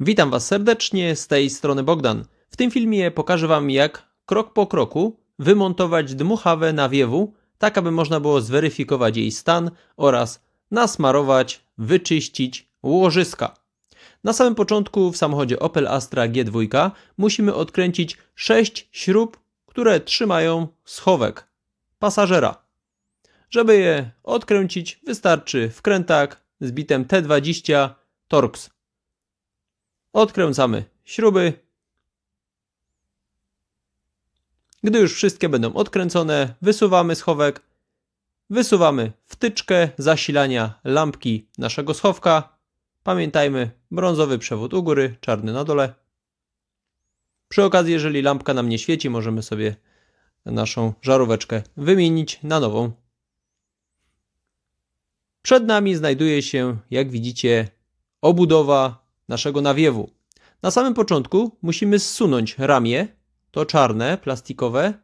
Witam Was serdecznie, z tej strony Bogdan. W tym filmie pokażę Wam jak krok po kroku wymontować dmuchawę nawiewu, tak aby można było zweryfikować jej stan oraz nasmarować, wyczyścić łożyska. Na samym początku w samochodzie Opel Astra G2 musimy odkręcić 6 śrub, które trzymają schowek pasażera. Żeby je odkręcić wystarczy wkrętak z bitem T20 Torx. Odkręcamy śruby. Gdy już wszystkie będą odkręcone, wysuwamy schowek. Wysuwamy wtyczkę zasilania lampki naszego schowka. Pamiętajmy, brązowy przewód u góry, czarny na dole. Przy okazji, jeżeli lampka nam nie świeci, możemy sobie naszą żaróweczkę wymienić na nową. Przed nami znajduje się, jak widzicie, obudowa naszego nawiewu. Na samym początku musimy zsunąć ramię, to czarne, plastikowe,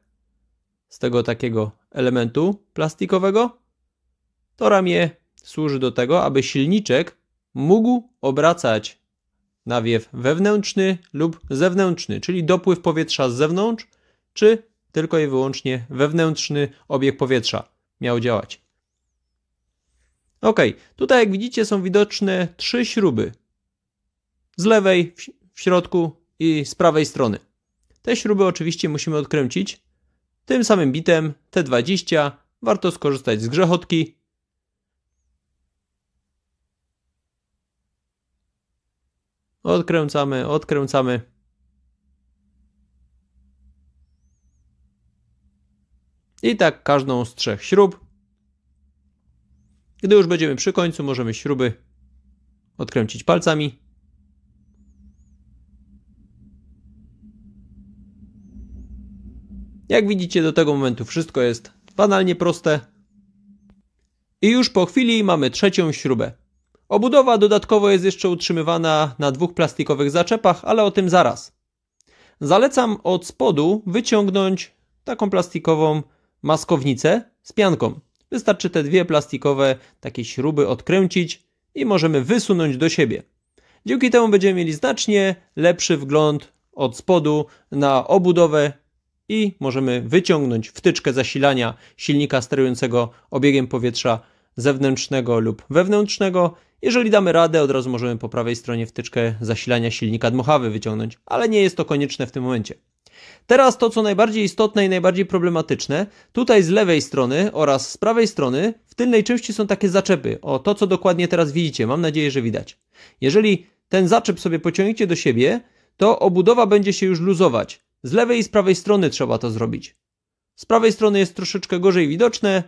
z tego takiego elementu plastikowego. To ramię służy do tego, aby silniczek mógł obracać nawiew wewnętrzny lub zewnętrzny, czyli dopływ powietrza z zewnątrz, czy tylko i wyłącznie wewnętrzny obieg powietrza miał działać. Ok, tutaj jak widzicie są widoczne trzy śruby z lewej w środku i z prawej strony. Te śruby oczywiście musimy odkręcić. Tym samym bitem T20 warto skorzystać z grzechotki. Odkręcamy, odkręcamy. I tak każdą z trzech śrub. Gdy już będziemy przy końcu, możemy śruby odkręcić palcami. Jak widzicie do tego momentu wszystko jest banalnie proste. I już po chwili mamy trzecią śrubę. Obudowa dodatkowo jest jeszcze utrzymywana na dwóch plastikowych zaczepach, ale o tym zaraz. Zalecam od spodu wyciągnąć taką plastikową maskownicę z pianką. Wystarczy te dwie plastikowe takie śruby odkręcić i możemy wysunąć do siebie. Dzięki temu będziemy mieli znacznie lepszy wgląd od spodu na obudowę i możemy wyciągnąć wtyczkę zasilania silnika sterującego obiegiem powietrza zewnętrznego lub wewnętrznego. Jeżeli damy radę, od razu możemy po prawej stronie wtyczkę zasilania silnika dmuchawy wyciągnąć, ale nie jest to konieczne w tym momencie. Teraz to, co najbardziej istotne i najbardziej problematyczne, tutaj z lewej strony oraz z prawej strony w tylnej części są takie zaczepy, o to, co dokładnie teraz widzicie, mam nadzieję, że widać. Jeżeli ten zaczep sobie pociągniecie do siebie, to obudowa będzie się już luzować. Z lewej i z prawej strony trzeba to zrobić. Z prawej strony jest troszeczkę gorzej widoczne,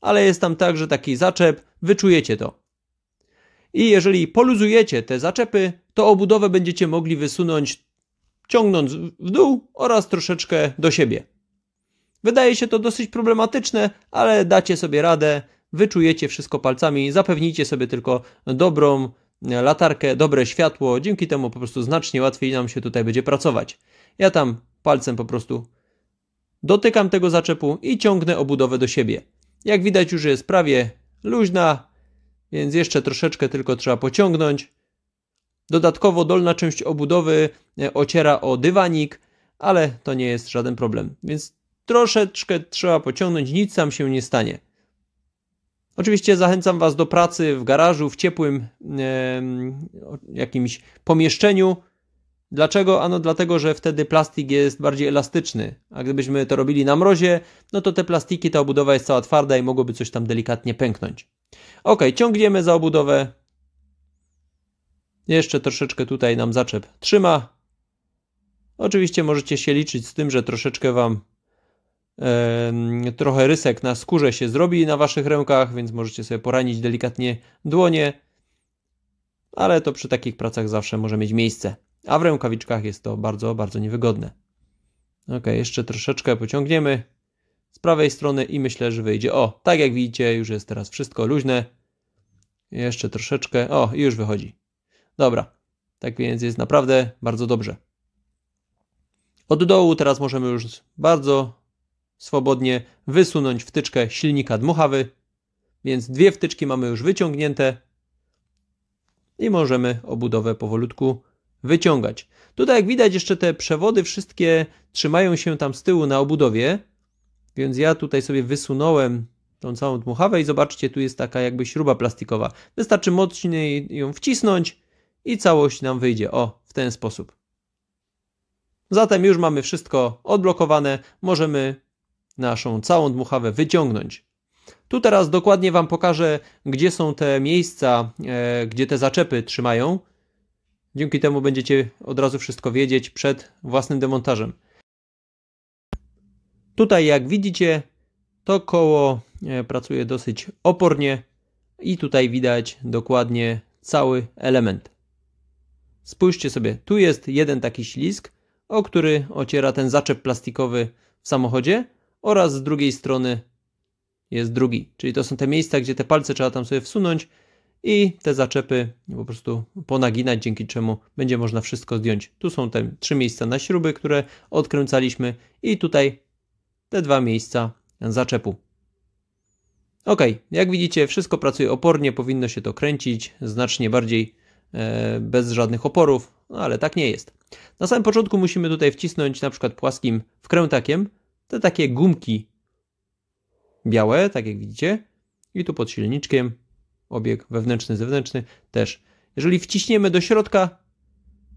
ale jest tam także taki zaczep, wyczujecie to. I jeżeli poluzujecie te zaczepy, to obudowę będziecie mogli wysunąć ciągnąc w dół oraz troszeczkę do siebie. Wydaje się to dosyć problematyczne, ale dacie sobie radę, wyczujecie wszystko palcami, zapewnijcie sobie tylko dobrą e, latarkę, dobre światło, dzięki temu po prostu znacznie łatwiej nam się tutaj będzie pracować. Ja tam Palcem po prostu dotykam tego zaczepu i ciągnę obudowę do siebie. Jak widać już jest prawie luźna, więc jeszcze troszeczkę tylko trzeba pociągnąć. Dodatkowo dolna część obudowy e, ociera o dywanik, ale to nie jest żaden problem, więc troszeczkę trzeba pociągnąć, nic sam się nie stanie. Oczywiście zachęcam Was do pracy w garażu, w ciepłym e, jakimś pomieszczeniu, Dlaczego? Ano dlatego, że wtedy plastik jest bardziej elastyczny, a gdybyśmy to robili na mrozie, no to te plastiki, ta obudowa jest cała twarda i mogłoby coś tam delikatnie pęknąć. Ok, ciągniemy za obudowę. Jeszcze troszeczkę tutaj nam zaczep trzyma. Oczywiście możecie się liczyć z tym, że troszeczkę Wam trochę rysek na skórze się zrobi na Waszych rękach, więc możecie sobie poranić delikatnie dłonie, ale to przy takich pracach zawsze może mieć miejsce a w rękawiczkach jest to bardzo, bardzo niewygodne. Ok, jeszcze troszeczkę pociągniemy z prawej strony i myślę, że wyjdzie. O, tak jak widzicie, już jest teraz wszystko luźne. Jeszcze troszeczkę. O, i już wychodzi. Dobra, tak więc jest naprawdę bardzo dobrze. Od dołu teraz możemy już bardzo swobodnie wysunąć wtyczkę silnika dmuchawy, więc dwie wtyczki mamy już wyciągnięte i możemy obudowę powolutku wyciągać. Tutaj jak widać jeszcze te przewody wszystkie trzymają się tam z tyłu na obudowie, więc ja tutaj sobie wysunąłem tą całą dmuchawę i zobaczcie, tu jest taka jakby śruba plastikowa. Wystarczy mocniej ją wcisnąć i całość nam wyjdzie. O, w ten sposób. Zatem już mamy wszystko odblokowane, możemy naszą całą dmuchawę wyciągnąć. Tu teraz dokładnie Wam pokażę, gdzie są te miejsca, e, gdzie te zaczepy trzymają. Dzięki temu będziecie od razu wszystko wiedzieć przed własnym demontażem. Tutaj jak widzicie to koło e, pracuje dosyć opornie i tutaj widać dokładnie cały element. Spójrzcie sobie, tu jest jeden taki ślisk, o który ociera ten zaczep plastikowy w samochodzie oraz z drugiej strony jest drugi. Czyli to są te miejsca, gdzie te palce trzeba tam sobie wsunąć i te zaczepy po prostu ponaginać, dzięki czemu będzie można wszystko zdjąć. Tu są te trzy miejsca na śruby, które odkręcaliśmy i tutaj te dwa miejsca zaczepu. Ok, jak widzicie wszystko pracuje opornie, powinno się to kręcić znacznie bardziej e, bez żadnych oporów, no ale tak nie jest. Na samym początku musimy tutaj wcisnąć na przykład płaskim wkrętakiem te takie gumki białe, tak jak widzicie, i tu pod silniczkiem obieg wewnętrzny, zewnętrzny też. Jeżeli wciśniemy do środka,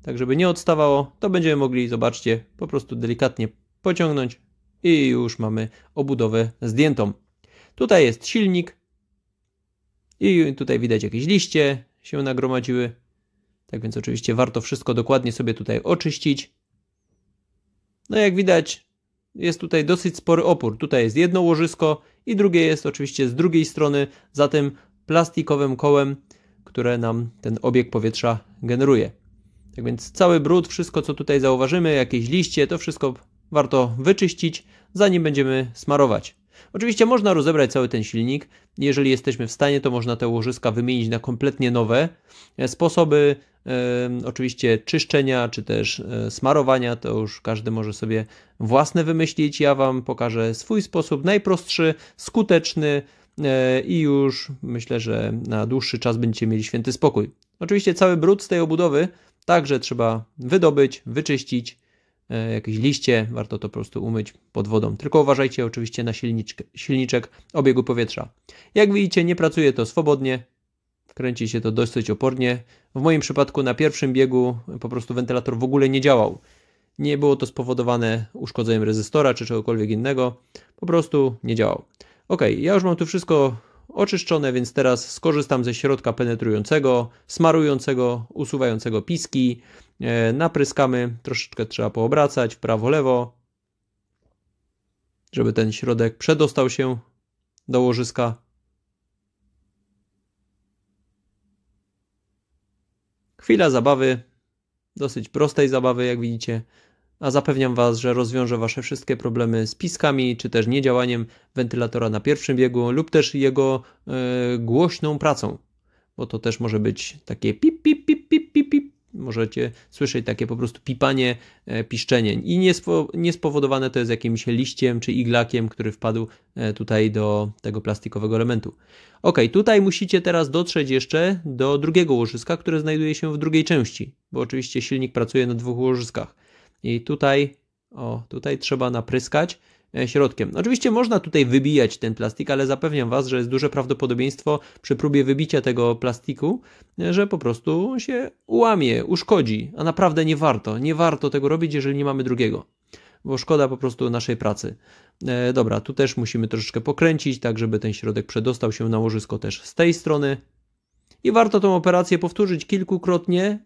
tak żeby nie odstawało, to będziemy mogli, zobaczcie, po prostu delikatnie pociągnąć i już mamy obudowę zdjętą. Tutaj jest silnik i tutaj widać jakieś liście się nagromadziły. Tak więc oczywiście warto wszystko dokładnie sobie tutaj oczyścić. No jak widać jest tutaj dosyć spory opór. Tutaj jest jedno łożysko i drugie jest oczywiście z drugiej strony, zatem plastikowym kołem, które nam ten obieg powietrza generuje. Tak więc cały brud, wszystko co tutaj zauważymy, jakieś liście, to wszystko warto wyczyścić, zanim będziemy smarować. Oczywiście można rozebrać cały ten silnik. Jeżeli jesteśmy w stanie, to można te łożyska wymienić na kompletnie nowe. E, sposoby e, oczywiście czyszczenia czy też e, smarowania to już każdy może sobie własne wymyślić. Ja Wam pokażę swój sposób, najprostszy, skuteczny, E, i już myślę, że na dłuższy czas będziecie mieli święty spokój. Oczywiście cały brud z tej obudowy także trzeba wydobyć, wyczyścić, e, jakieś liście, warto to po prostu umyć pod wodą. Tylko uważajcie oczywiście na silniczek, silniczek obiegu powietrza. Jak widzicie, nie pracuje to swobodnie, kręci się to dosyć opornie. W moim przypadku na pierwszym biegu po prostu wentylator w ogóle nie działał. Nie było to spowodowane uszkodzeniem rezystora czy czegokolwiek innego, po prostu nie działał. Ok, ja już mam tu wszystko oczyszczone, więc teraz skorzystam ze środka penetrującego, smarującego, usuwającego piski. E, napryskamy, troszeczkę trzeba poobracać w prawo, lewo, żeby ten środek przedostał się do łożyska. Chwila zabawy, dosyć prostej zabawy, jak widzicie a zapewniam Was, że rozwiąże Wasze wszystkie problemy z piskami, czy też niedziałaniem wentylatora na pierwszym biegu, lub też jego e, głośną pracą, bo to też może być takie pip, pip, pip, pip, pip, pip. Możecie słyszeć takie po prostu pipanie, e, piszczenie i nie niespowodowane to jest jakimś liściem czy iglakiem, który wpadł e, tutaj do tego plastikowego elementu. Ok, tutaj musicie teraz dotrzeć jeszcze do drugiego łożyska, które znajduje się w drugiej części, bo oczywiście silnik pracuje na dwóch łożyskach. I tutaj, o, tutaj trzeba napryskać e, środkiem. Oczywiście można tutaj wybijać ten plastik, ale zapewniam Was, że jest duże prawdopodobieństwo przy próbie wybicia tego plastiku, e, że po prostu się ułamie, uszkodzi, a naprawdę nie warto. Nie warto tego robić, jeżeli nie mamy drugiego, bo szkoda po prostu naszej pracy. E, dobra, tu też musimy troszeczkę pokręcić, tak żeby ten środek przedostał się na łożysko też z tej strony. I warto tą operację powtórzyć kilkukrotnie,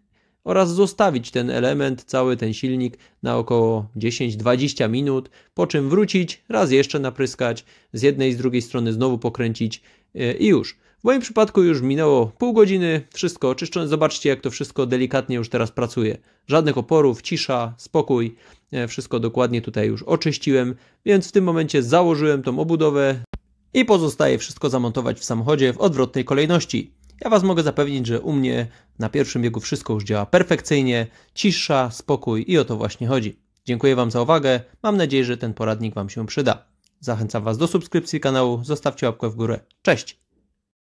oraz zostawić ten element, cały ten silnik na około 10-20 minut, po czym wrócić, raz jeszcze napryskać, z jednej i z drugiej strony znowu pokręcić e, i już. W moim przypadku już minęło pół godziny, wszystko oczyszczone. Zobaczcie, jak to wszystko delikatnie już teraz pracuje. Żadnych oporów, cisza, spokój. E, wszystko dokładnie tutaj już oczyściłem, więc w tym momencie założyłem tą obudowę i pozostaje wszystko zamontować w samochodzie w odwrotnej kolejności. Ja Was mogę zapewnić, że u mnie na pierwszym biegu wszystko już działa perfekcyjnie, cisza, spokój i o to właśnie chodzi. Dziękuję Wam za uwagę, mam nadzieję, że ten poradnik Wam się przyda. Zachęcam Was do subskrypcji kanału, zostawcie łapkę w górę. Cześć!